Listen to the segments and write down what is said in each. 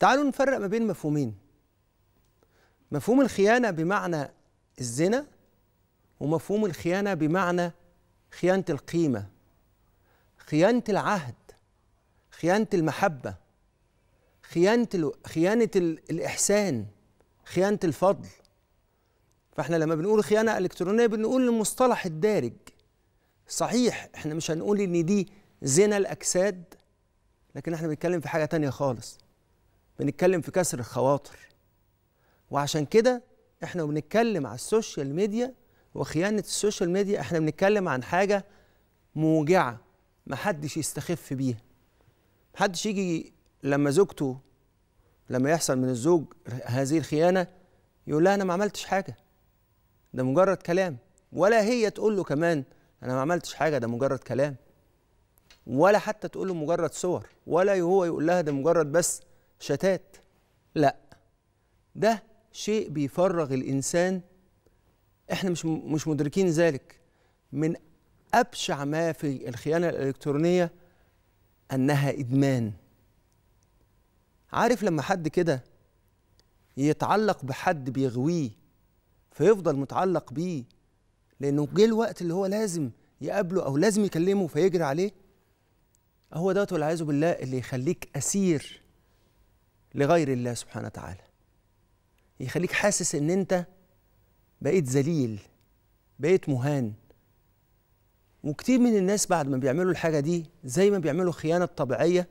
تعالوا نفرق ما بين مفهومين مفهوم الخيانة بمعنى الزنا ومفهوم الخيانة بمعنى خيانة القيمة خيانة العهد خيانة المحبة خيانة ال... خيانة ال... الإحسان خيانة الفضل فاحنا لما بنقول خيانة إلكترونية بنقول المصطلح الدارج صحيح احنا مش هنقول ان دي زنا الأجساد لكن احنا بنتكلم في حاجة تانية خالص بنتكلم في كسر الخواطر وعشان كده احنا بنتكلم على السوشيال ميديا وخيانة السوشيال ميديا احنا بنتكلم عن حاجة موجعة محدش يستخف بيها محدش يجي لما زوجته لما يحصل من الزوج هذه الخيانة يقول لها أنا ما عملتش حاجة ده مجرد كلام ولا هي تقول له كمان أنا ما عملتش حاجة ده مجرد كلام ولا حتى تقول له مجرد صور ولا هو يقول لها ده مجرد بس شتات لا ده شيء بيفرغ الانسان احنا مش مش مدركين ذلك من ابشع ما في الخيانه الالكترونيه انها ادمان عارف لما حد كده يتعلق بحد بيغويه فيفضل متعلق بيه لانه جه الوقت اللي هو لازم يقابله او لازم يكلمه فيجري عليه هو دوت والعياذ بالله اللي يخليك اسير لغير الله سبحانه وتعالى يخليك حاسس ان انت بقيت ذليل بقيت مهان وكتير من الناس بعد ما بيعملوا الحاجة دي زي ما بيعملوا خيانة طبيعية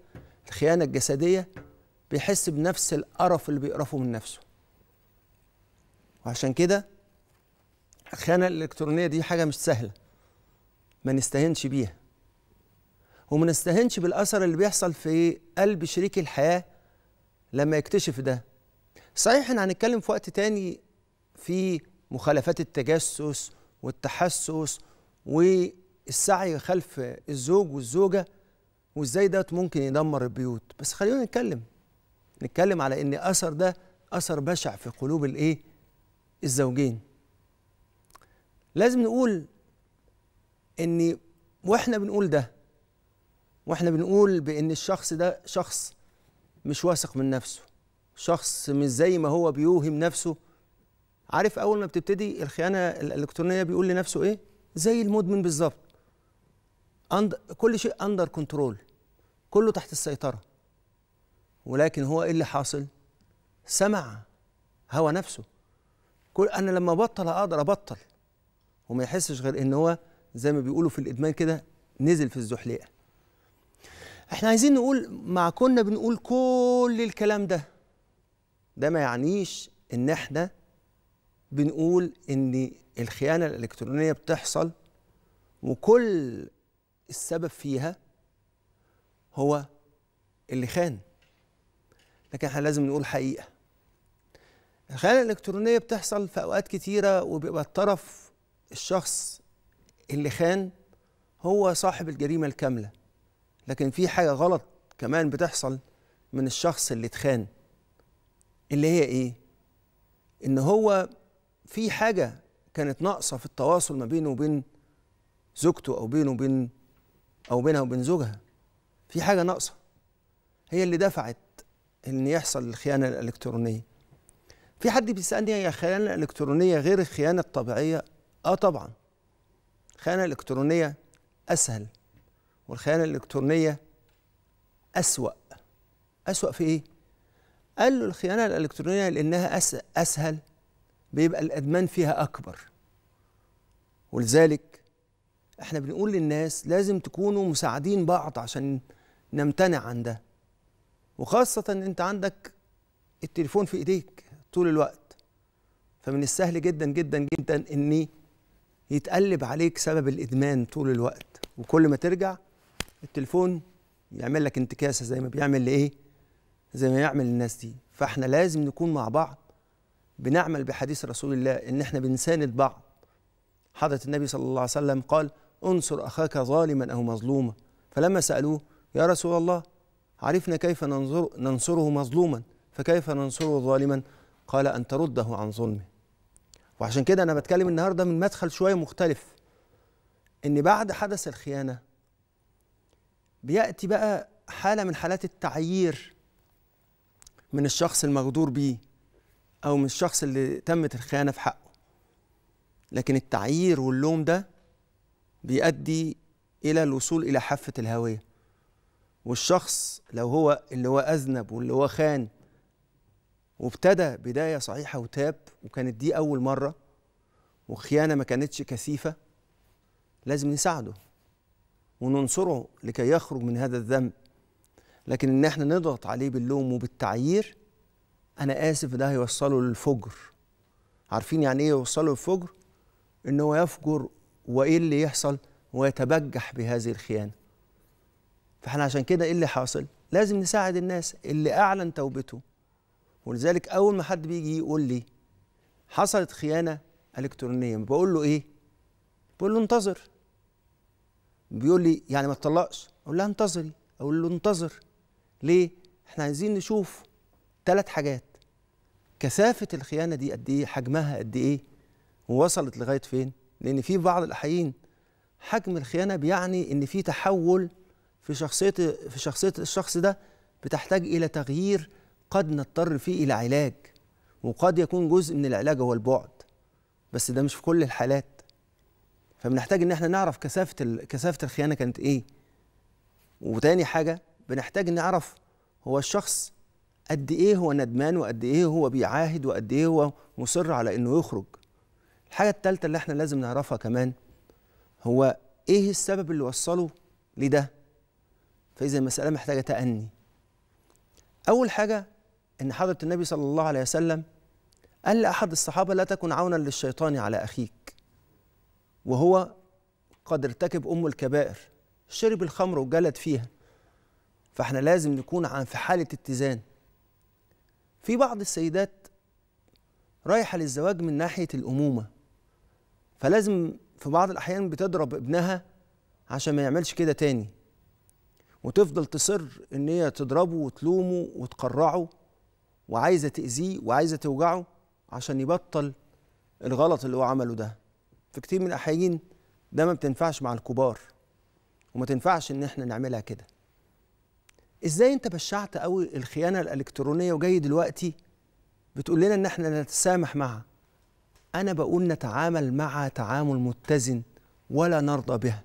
الخيانة الجسدية بيحس بنفس القرف اللي بيقرفه من نفسه وعشان كده الخيانة الإلكترونية دي حاجة مش سهلة ما نستهنش بيها وما نستهنش بالأثر اللي بيحصل في قلب شريك الحياة لما يكتشف ده صحيح احنا هنتكلم في وقت تاني في مخالفات التجسس والتحسس والسعي خلف الزوج والزوجة وازاي ده ممكن يدمر البيوت بس خلينا نتكلم نتكلم على ان اثر ده اثر بشع في قلوب الايه الزوجين لازم نقول ان واحنا بنقول ده واحنا بنقول بان الشخص ده شخص مش واثق من نفسه شخص مش زي ما هو بيوهم نفسه عارف اول ما بتبتدي الخيانه الالكترونيه بيقول لنفسه ايه زي المدمن بالظبط كل شيء اندر كنترول كله تحت السيطره ولكن هو ايه اللي حاصل سمع هوى نفسه كل انا لما ابطل اقدر ابطل وما يحسش غير ان هو زي ما بيقولوا في الادمان كده نزل في الزحليقه احنا عايزين نقول مع كنا بنقول كل الكلام ده ده ما يعنيش ان احنا بنقول ان الخيانه الالكترونيه بتحصل وكل السبب فيها هو اللي خان لكن احنا لازم نقول حقيقه الخيانه الالكترونيه بتحصل في اوقات كتيره وبيبقى الطرف الشخص اللي خان هو صاحب الجريمه الكامله لكن في حاجه غلط كمان بتحصل من الشخص اللي اتخان اللي هي ايه ان هو في حاجه كانت ناقصه في التواصل ما بينه وبين زوجته او بينه وبين او بينها وبين زوجها في حاجه ناقصه هي اللي دفعت ان يحصل الخيانه الالكترونيه في حد بيسالني هي الخيانه الالكترونيه غير الخيانه الطبيعيه اه طبعا الخيانه الالكترونيه اسهل والخيانة الإلكترونية أسوأ أسوأ في إيه؟ قال له الخيانة الإلكترونية لأنها أسهل بيبقى الأدمان فيها أكبر ولذلك احنا بنقول للناس لازم تكونوا مساعدين بعض عشان نمتنع عن ده وخاصة ان انت عندك التليفون في ايديك طول الوقت فمن السهل جدا جدا جدا ان يتقلب عليك سبب الادمان طول الوقت وكل ما ترجع التليفون يعمل لك انتكاسه زي ما بيعمل لايه زي ما يعمل الناس دي فاحنا لازم نكون مع بعض بنعمل بحديث رسول الله ان احنا بنساند بعض حضره النبي صلى الله عليه وسلم قال انصر اخاك ظالما او مظلوما فلما سالوه يا رسول الله عرفنا كيف ننظر ننصره مظلوما فكيف ننصره ظالما قال ان ترده عن ظلمه وعشان كده انا بتكلم النهارده من مدخل شويه مختلف ان بعد حدث الخيانه بياتي بقى حاله من حالات التعيير من الشخص المغدور بيه او من الشخص اللي تمت الخيانه في حقه لكن التعيير واللوم ده بيؤدي الى الوصول الى حافه الهاويه والشخص لو هو اللي هو اذنب واللي هو خان وابتدى بدايه صحيحه وتاب وكانت دي اول مره وخيانه ما كانتش كثيفه لازم نساعده وننصره لكي يخرج من هذا الذنب لكن ان احنا نضغط عليه باللوم وبالتعيير انا اسف ده هيوصله للفجر عارفين يعني ايه يوصله للفجر ان هو يفجر وايه اللي يحصل ويتبجح بهذه الخيانه فاحنا عشان كده ايه اللي حاصل لازم نساعد الناس اللي اعلن توبته ولذلك اول ما حد بيجي يقول لي حصلت خيانه الكترونيه بقول له ايه بقول له انتظر بيقول لي يعني ما تطلقش اقول لها انتظري اقول له انتظر ليه احنا عايزين نشوف ثلاث حاجات كثافه الخيانه دي قد ايه حجمها قد ايه ووصلت لغايه فين لان في بعض الاحيان حجم الخيانه بيعني ان في تحول في شخصيه في شخصيه الشخص ده بتحتاج الى تغيير قد نضطر فيه الى علاج وقد يكون جزء من العلاج هو البعد بس ده مش في كل الحالات فبنحتاج ان احنا نعرف كثافه كثافه الخيانه كانت ايه وتاني حاجه بنحتاج نعرف هو الشخص قد ايه هو ندمان وقد ايه هو بيعاهد وقد ايه هو مصر على انه يخرج الحاجه الثالثه اللي احنا لازم نعرفها كمان هو ايه السبب اللي وصله لده فاذا المساله محتاجه تاني اول حاجه ان حضره النبي صلى الله عليه وسلم قال لاحد الصحابه لا تكن عونا للشيطان على اخيك وهو قد ارتكب أم الكبائر شرب الخمر وجلد فيها فاحنا لازم نكون عن في حالة اتزان في بعض السيدات رايحة للزواج من ناحية الأمومة فلازم في بعض الأحيان بتضرب ابنها عشان ما يعملش كده تاني وتفضل تصر ان هي تضربه وتلومه وتقرعه وعايزه تاذيه وعايزه توجعه عشان يبطل الغلط اللي هو عمله ده في كتير من الاحيان ده ما بتنفعش مع الكبار وما تنفعش ان احنا نعملها كده ازاي انت بشعت قوي الخيانه الالكترونيه وجاي دلوقتي بتقول لنا ان احنا نتسامح معها انا بقول نتعامل معها تعامل متزن ولا نرضى بها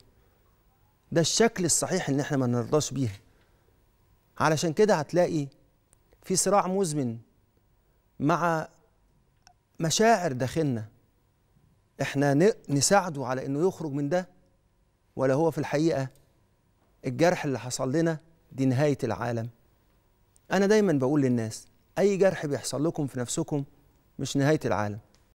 ده الشكل الصحيح ان احنا ما نرضاش بيها علشان كده هتلاقي في صراع مزمن مع مشاعر داخلنا احنا نساعده على انه يخرج من ده ولا هو في الحقيقه الجرح اللي حصل لنا دي نهايه العالم انا دايما بقول للناس اي جرح بيحصل لكم في نفسكم مش نهايه العالم